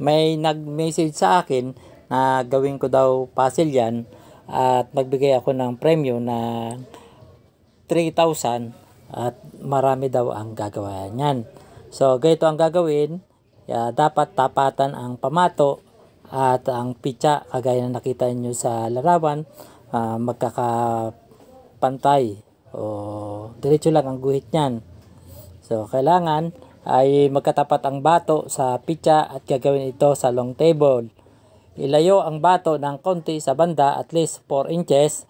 may nag-message sa akin na gawin ko daw puzzle yan at magbigay ako ng premyo na 3,000 at marami daw ang gagawa niyan. So, gayto ang gagawin. Ya, dapat tapatan ang pamato at ang pitsa kagaya na nakita niyo sa larawan uh, magkakapantay o diretso lang ang guhit niyan. So, kailangan ay magkatapat ang bato sa pitsa at gagawin ito sa long table. Ilayo ang bato ng konti sa banda at least 4 inches.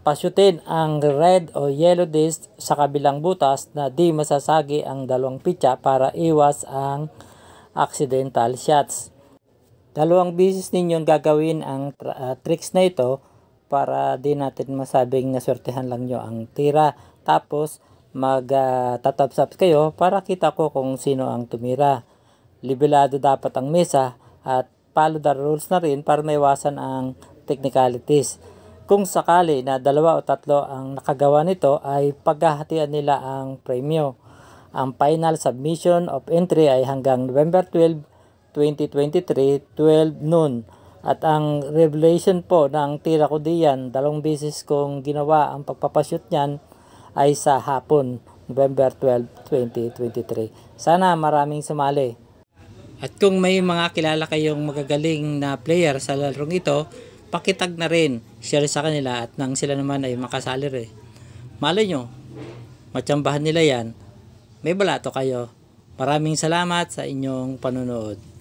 Pasyutin ang red o yellow disc sa kabilang butas na di masasagi ang dalawang pitsa para iwas ang accidental shots. Dalawang bisis ninyong gagawin ang uh, tricks na ito para di natin masabing naswertehan lang nyo ang tira. Tapos, mag magtatapsap uh, kayo para kita ko kung sino ang tumira. Libelado dapat ang mesa at follow the rules na rin para maiwasan ang technicalities. Kung sakali na dalawa o tatlo ang nakagawa nito ay paghahatian nila ang premyo. Ang final submission of entry ay hanggang November 12, 2023, 12 noon. At ang revelation po ng Tira ko diyan, dalawang beses kong ginawa ang pagpapashoot niyan ay sa hapon, November 12, 2023. Sana maraming sumali. At kung may mga kilala kayong magagaling na player sa larong ito, pakitag na rin, share sa kanila at nang sila naman ay makasali rin. Malay nyo, matsambahan nila yan. May balato kayo. Maraming salamat sa inyong panonood.